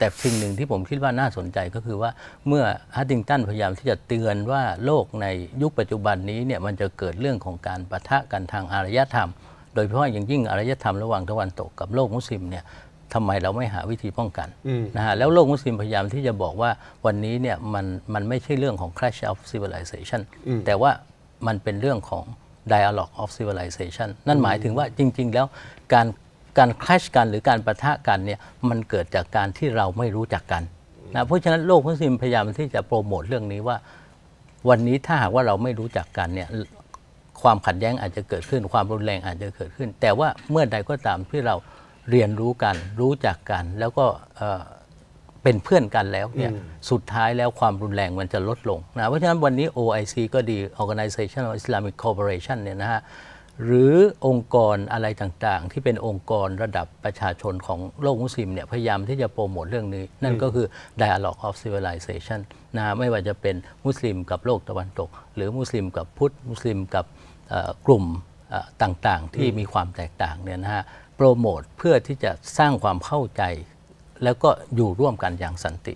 แต่สิ่งหนึ่งที่ผมคิดว่าน่าสนใจก็คือว่าเมื่อฮัตติงตันพยายามที่จะเตือนว่าโลกในยุคปัจจุบันนี้เนี่ยมันจะเกิดเรื่องของการประทะกันทางอารยธรรม โดยเฉพาะอย่างยิ่งอารยธรรมระหว่างตะวันตกกับโลกมุสลิมเนี่ยทำไมเราไม่หาวิธีป้องกันนะฮะแล้วโลกมุสลิมพยายามที่จะบอกว่าวันนี้เนี่ยมันมันไม่ใช่เรื่องของ c l a s h of civilization แต่ว่ามันเป็นเรื่องของ dialogue of civilization นั่นหมายถึงว่าจริง ๆ แล้วการการคลาชกันหรือการประทะกันเนี่ยมันเกิดจากการที่เราไม่รู้จักกันนะเพราะฉะนั้นโลกมุสลิมพยายามที่จะโปรโมทเรื่องนี้ว่า วันนี้ถ้าหากว่าเราไม่รู้จักกันเนี่ยความขัดแย้งอาจจะเกิดขึ้น ความรุนแรงอาจจะเกิดขึ้น แต่ว่าเมื่อใดก็ตามที่เราเรียนรู้กัน รู้จักกัน แล้วก็เป็นเพื่อนกันแล้วเนี่ยสุดท้ายแล้วความรุนแรงมันจะลดลงนะเพราะฉะนั้นวันนี้ OIC ก็ดี Organization of Islamic Cooperation เนี่ยนะฮะหรือองค์กรอะไรต่างๆ ที่เป็นองค์กรระดับประชาชนของโลกมุสลิมเนี่ยพยายามที่จะโปรโมทเรื่องนี้ นั่นก็คือ Dialogue of Civilization นะไม่ว่าจะเป็นมุสลิมกับโลกตะวันตก หรือมุสลิมกับพุทธมุสลิมกับกลุ่มต่างๆ ที่มีความแตกต่างเนี่ยนะฮะโปรโมทเพื่อที่จะสร้างความเข้าใจ แล้วก็อยู่ร่วมกันอย่างสันติ